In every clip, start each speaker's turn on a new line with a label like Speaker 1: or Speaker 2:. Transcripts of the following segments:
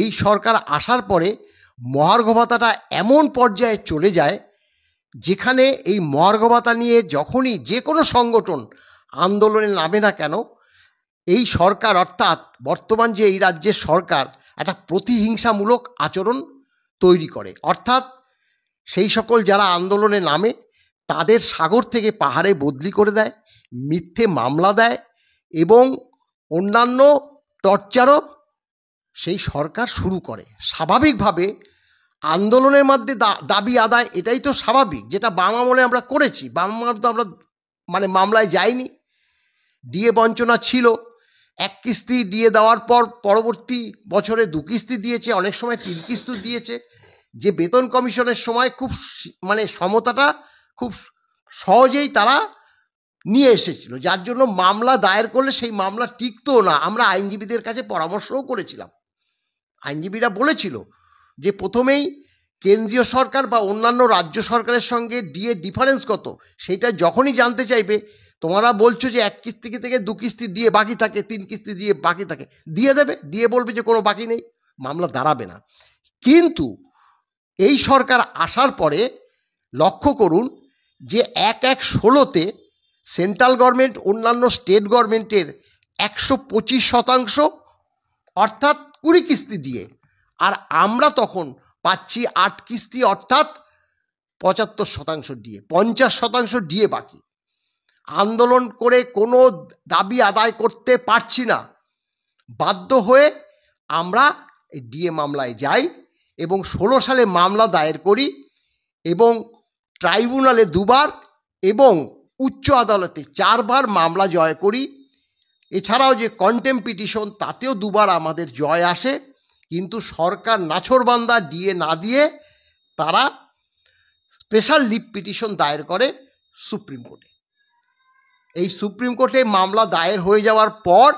Speaker 1: এই সরকার আসার পরে মহার্ঘ ভাতাটা এমন পর্যায়ে চলে যায় যেখানে এই মহার্ঘ ভাতা নিয়ে যখনই যে কোনো সংগঠন আন্দোলনে নামে না কেন এই সরকার অর্থাৎ বর্তমান যে এই রাজ্যের সরকার একটা প্রতিহিংসামূলক আচরণ তৈরি করে অর্থাৎ সেই সকল যারা আন্দোলনে নামে তাদের সাগর থেকে পাহাড়ে বদলি করে দেয় মিথ্যে মামলা দেয় এবং অন্যান্য টর্চারও সেই সরকার শুরু করে স্বাভাবিকভাবে আন্দোলনের মধ্যে দাবি আদায় এটাই তো স্বাভাবিক যেটা বাম আমলে আমরা করেছি বাম আমল তো আমরা মানে মামলায় যাইনি ডিএ বঞ্চনা ছিল এক কিস্তি দিয়ে দেওয়ার পর পরবর্তী বছরে দু কিস্তি দিয়েছে অনেক সময় তিন কিস্তি দিয়েছে যে বেতন কমিশনের সময় খুব মানে সমতাটা খুব সহজেই তারা নিয়ে এসেছিল যার জন্য মামলা দায়ের করলে সেই মামলা টিকতো না আমরা আইনজীবীদের কাছে পরামর্শও করেছিলাম আইনজীবীরা বলেছিল যে প্রথমেই কেন্দ্রীয় সরকার বা অন্যান্য রাজ্য সরকারের সঙ্গে ডিএ ডিফারেন্স কত সেটা যখনই জানতে চাইবে তোমরা বলছো যে এক কিস্তি থেকে দু কিস্তি দিয়ে বাকি থাকে তিন কিস্তি দিয়ে বাকি থাকে দিয়ে দেবে দিয়ে বলবে যে কোনো বাকি নেই মামলা দাঁড়াবে না কিন্তু এই সরকার আসার পরে লক্ষ্য করুন যে এক এক ষোলোতে সেন্ট্রাল গভর্নমেন্ট অন্যান্য স্টেট গভর্নমেন্টের একশো পঁচিশ শতাংশ অর্থাৎ কুড়ি কিস্তি দিয়ে আর আমরা তখন পাচ্ছি আট কিস্তি অর্থাৎ পঁচাত্তর শতাংশ দিয়ে পঞ্চাশ শতাংশ দিয়ে বাকি আন্দোলন করে কোনো দাবি আদায় করতে পারছি না বাধ্য হয়ে আমরা এই ডিএ মামলায় যাই এবং ষোলো সালে মামলা দায়ের করি এবং ট্রাইব্যুনালে দুবার এবং উচ্চ আদালতে চারবার মামলা জয় করি এছাড়াও যে কন্টেম পিটিশন তাতেও দুবার আমাদের জয় আসে কিন্তু সরকার নাছরবান্দা ডিএ না দিয়ে তারা স্পেশাল লিপ পিটিশন দায়ের করে সুপ্রিম কোর্টে এই সুপ্রিম কোর্টে মামলা দায়ের হয়ে যাওয়ার পর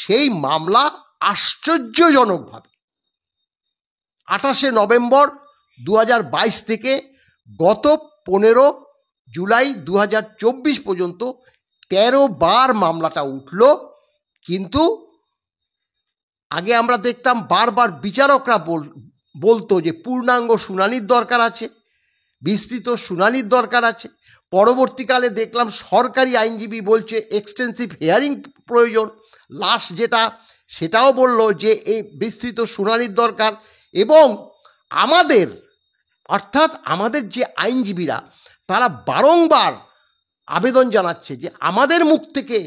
Speaker 1: সেই মামলা আশ্চর্যজনকভাবে আঠাশে নভেম্বর দু থেকে গত পনেরো জুলাই দু পর্যন্ত তেরো বার মামলাটা উঠল কিন্তু আগে আমরা দেখতাম বারবার বিচারকরা বলতো যে পূর্ণাঙ্গ শুনানির দরকার আছে বিস্তৃত শুনানির দরকার আছে পরবর্তীকালে দেখলাম সরকারি আইনজীবী বলছে এক্সটেন্সিভ হেয়ারিং প্রয়োজন লাস্ট যেটা সেটাও বলল যে এই বিস্তৃত শুনানির দরকার এবং আমাদের অর্থাৎ আমাদের যে আইনজীবীরা তারা বারংবার আবেদন জানাচ্ছে যে আমাদের মুখ থেকে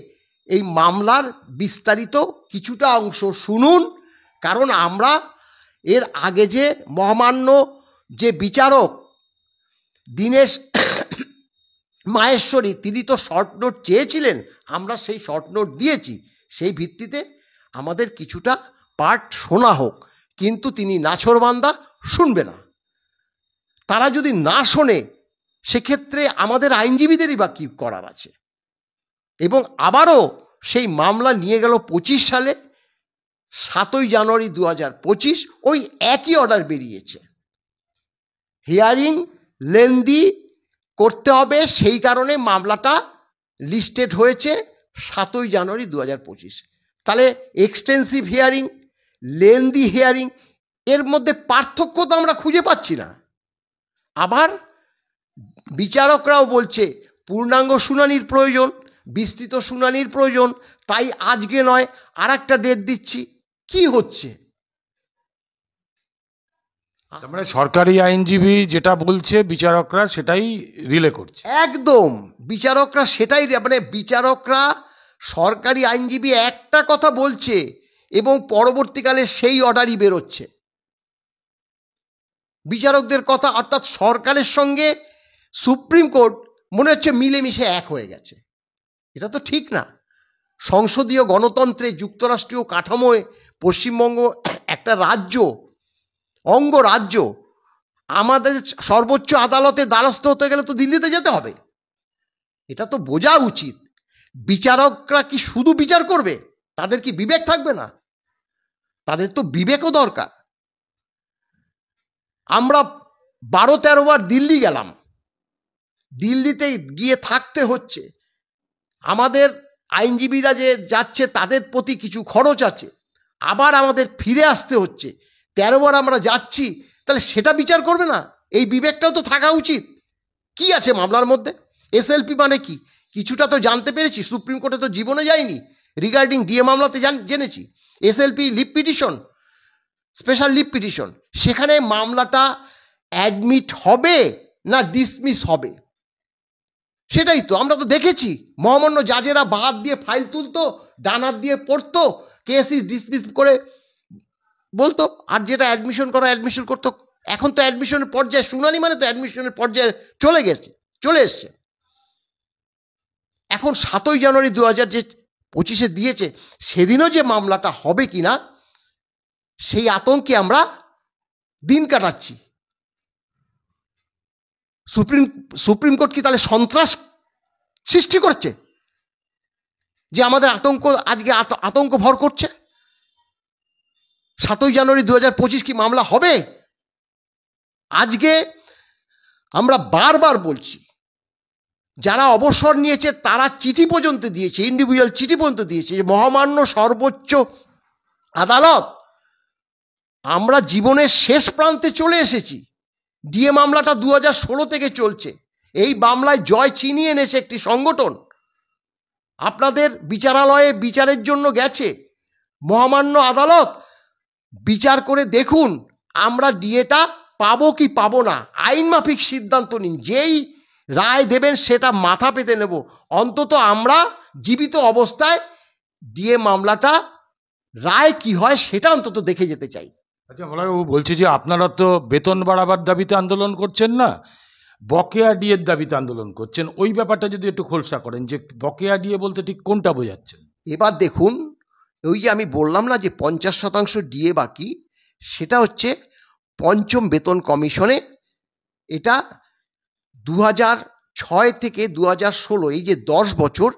Speaker 1: এই মামলার বিস্তারিত কিছুটা অংশ শুনুন কারণ আমরা এর আগে যে মহামান্য যে বিচারক দীনেশ মাহেশ্বরী তিনি তো শর্ট নোট চেয়েছিলেন আমরা সেই শর্ট নোট দিয়েছি সেই ভিত্তিতে আমাদের কিছুটা পাঠ শোনা হোক কিন্তু তিনি নাছরবান্দা শুনবে না তারা যদি না শোনে সেক্ষেত্রে আমাদের আইনজীবীদেরই বা কী করার আছে এবং আবারও সেই মামলা নিয়ে গেল পঁচিশ সালে সাতই জানুয়ারি দু হাজার পঁচিশ ওই একই অর্ডার বেরিয়েছে হিয়ারিং লেন্দি করতে হবে সেই কারণে মামলাটা লিস্টেড হয়েছে সাতই জানুয়ারি দু হাজার পঁচিশ তাহলে এক্সটেন্সিভ হিয়ারিং লেন্দি হিয়ারিং এর মধ্যে পার্থক্য তো আমরা খুঁজে পাচ্ছি না আবার বিচারকরাও বলছে পূর্ণাঙ্গ শুনানির প্রয়োজন বিস্তৃত শুনানির প্রয়োজন তাই আজকে নয় আর একটা ডেট দিচ্ছি কি হচ্ছে মানে সরকারি আইনজীবী যেটা বলছে বিচারকরা সেটাই রিলে করছে একদম বিচারকরা সেটাই মানে বিচারকরা সরকারি আইনজীবী একটা কথা বলছে এবং পরবর্তীকালে সেই অর্ডারই বেরোচ্ছে বিচারকদের কথা অর্থাৎ সরকারের সঙ্গে সুপ্রিম কোর্ট মনে হচ্ছে মিলেমিশে এক হয়ে গেছে এটা তো ঠিক না সংসদীয় গণতন্ত্রে যুক্তরাষ্ট্রীয় কাঠামোয় পশ্চিমবঙ্গ একটা রাজ্য অঙ্গ রাজ্য আমাদের সর্বোচ্চ আদালতে দ্বারস্থ হতে গেলে তো দিল্লিতে যেতে হবে এটা তো বোঝা উচিত বিচারকরা কি শুধু বিচার করবে তাদের কি বিবেক থাকবে না তাদের তো বিবেকও দরকার আমরা বারো তেরোবার দিল্লি গেলাম দিল্লিতে গিয়ে থাকতে হচ্ছে আমাদের আইনজীবীরা যে যাচ্ছে তাদের প্রতি কিছু খরচ আছে আবার আমাদের ফিরে আসতে হচ্ছে তেরো বার আমরা যাচ্ছি তাহলে সেটা বিচার করবে না এই বিবেকটাও তো থাকা উচিত কি আছে মামলার মধ্যে এসএলপি মানে কি কিছুটা তো জানতে পেরেছি সুপ্রিম কোর্টে তো জীবনে যায়নি রিগার্ডিং ডিএ মামলাতে জেনেছি SLP leave petition special leave petition সেখানে মামলাটা অ্যাডমিট হবে না ডিসমিস হবে সেটাই তো আমরা তো দেখেছি মহামান্য জাজেরা বাদ দিয়ে ফাইল তুলতো ডানার দিয়ে পড়তো কেসিস ডিসমিস করে বলতো আর যেটা অ্যাডমিশন করা অ্যাডমিশন করতো এখন তো অ্যাডমিশনের পর্যায়ে শুনানি মানে তো অ্যাডমিশনের পর্যায়ে চলে গেছে চলে এসছে এখন সাতই জানুয়ারি দু হাজার যে পঁচিশে দিয়েছে সেদিনও যে মামলাটা হবে কি না সেই আতঙ্কে আমরা দিন কাটাচ্ছি সুপ্রিম সুপ্রিম কোর্ট কি তাহলে সন্ত্রাস সৃষ্টি করছে যে আমাদের আতঙ্ক আজকে আতঙ্ক ভর করছে সাতই জানুয়ারি দু হাজার পঁচিশ কি মামলা হবে আজকে আমরা বারবার বলছি যারা অবসর নিয়েছে তারা চিঠি পর্যন্ত দিয়েছে ইন্ডিভিজুয়াল চিঠি পর্যন্ত দিয়েছে যে মহামান্য সর্বোচ্চ আদালত আমরা জীবনের শেষ প্রান্তে চলে এসেছি ডিএ মামলাটা দু হাজার ষোলো থেকে চলছে এই মামলায় জয় চিনিয়ে এনেছে একটি সংগঠন আপনাদের বিচারালয়ে বিচারের জন্য গেছে মহামান্য আদালত বিচার করে দেখুন আমরা ডিএটা পাবো কি পাবো না আইনমাফিক সিদ্ধান্ত নিন যেই রায় দেবেন সেটা মাথা পেতে নেব অন্তত আমরা জীবিত অবস্থায় ডিএ মামলাটা রায় কি হয় সেটা অন্তত দেখে যেতে চাই আচ্ছা মোলাবাবু বলছি যে আপনারা তো বেতন বাড়াবার দাবিতে আন্দোলন করছেন না বকেয়া ডিএর দাবিতে আন্দোলন করছেন ওই ব্যাপারটা যদি একটু খোলসা করেন যে বকেয়া ডিএ বলতে ঠিক কোনটা বোঝাচ্ছেন এবার দেখুন ওই যে আমি বললাম না যে পঞ্চাশ শতাংশ ডিএ বাকি সেটা হচ্ছে পঞ্চম বেতন কমিশনে এটা দু ছয় থেকে দু ষোলো এই যে দশ বছর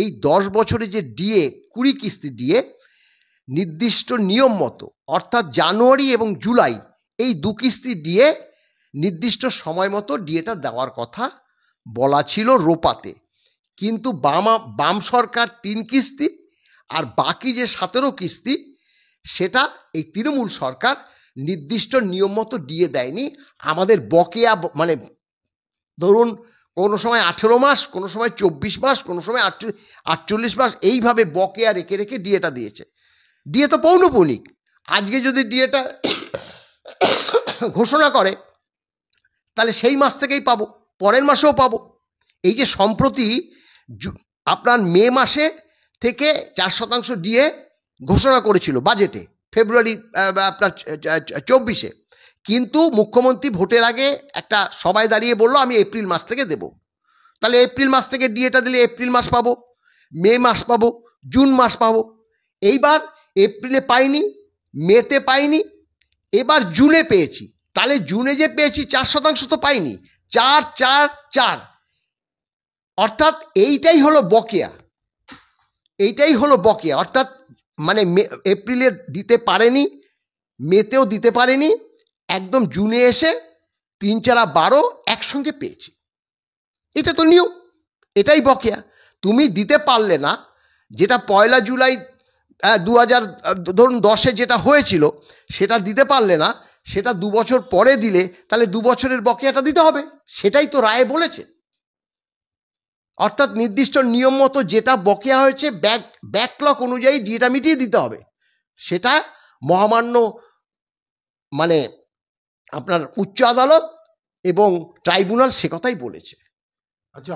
Speaker 1: এই দশ বছরে যে ডিএ কুড়ি কিস্তি ডিএ নির্দিষ্ট নিয়ম মতো অর্থাৎ জানুয়ারি এবং জুলাই এই দু কিস্তি ডিএ নির্দিষ্ট সময় মতো ডিএটা দেওয়ার কথা বলা ছিল রোপাতে কিন্তু বামা বাম সরকার তিন কিস্তি আর বাকি যে সতেরো কিস্তি সেটা এই তৃণমূল সরকার নির্দিষ্ট নিয়ম মতো দিয়ে দেয়নি আমাদের বকেয়া মানে ধরুন কোনো সময় আঠেরো মাস কোনো সময় চব্বিশ মাস কোনো সময় আটচল্লিশ মাস এইভাবে বকেয়া রেখে রেখে ডিএটা দিয়েছে ডিএ তো পৌনপৌনিক আজকে যদি ডিএটা ঘোষণা করে তাহলে সেই মাস থেকেই পাবো পরের মাসেও পাবো এই যে সম্প্রতি আপনার মে মাসে থেকে চার শতাংশ ডিএ ঘোষণা করেছিল বাজেটে ফেব্রুয়ারি আপনার চব্বিশে কিন্তু মুখ্যমন্ত্রী ভোটের আগে একটা সবাই দাঁড়িয়ে বলল আমি এপ্রিল মাস থেকে দেব তাহলে এপ্রিল মাস থেকে ডিএটা দিলে এপ্রিল মাস পাবো মে মাস পাবো জুন মাস পাবো এইবার এপ্রিলে পাইনি মেতে পাইনি এবার জুনে পেয়েছি তাহলে জুনে যে পেয়েছি চার শতাংশ তো পাইনি চার চার চার অর্থাৎ এইটাই হলো বকেয়া এইটাই হলো বকেয়া অর্থাৎ মানে এপ্রিলে দিতে পারেনি মেতেও দিতে পারেনি একদম জুনে এসে তিন চারা বারো একসঙ্গে পেয়েছি এটা তো নিয়ম এটাই বকেয়া তুমি দিতে পারলে না যেটা পয়লা জুলাই হ্যাঁ দু হাজার ধরুন দশে যেটা হয়েছিল সেটা দিতে পারলে না সেটা দু বছর পরে দিলে তাহলে দু বছরের বকেয়াটা দিতে হবে সেটাই তো রায় বলেছে অর্থাৎ নির্দিষ্ট নিয়ম মতো যেটা বকেয়া হয়েছে ব্যাক ব্যাকলক অনুযায়ী যেটা মিটিয়ে দিতে হবে সেটা মহামান্য মানে আপনার উচ্চ আদালত এবং ট্রাইব্যুনাল সে কথাই বলেছে আচ্ছা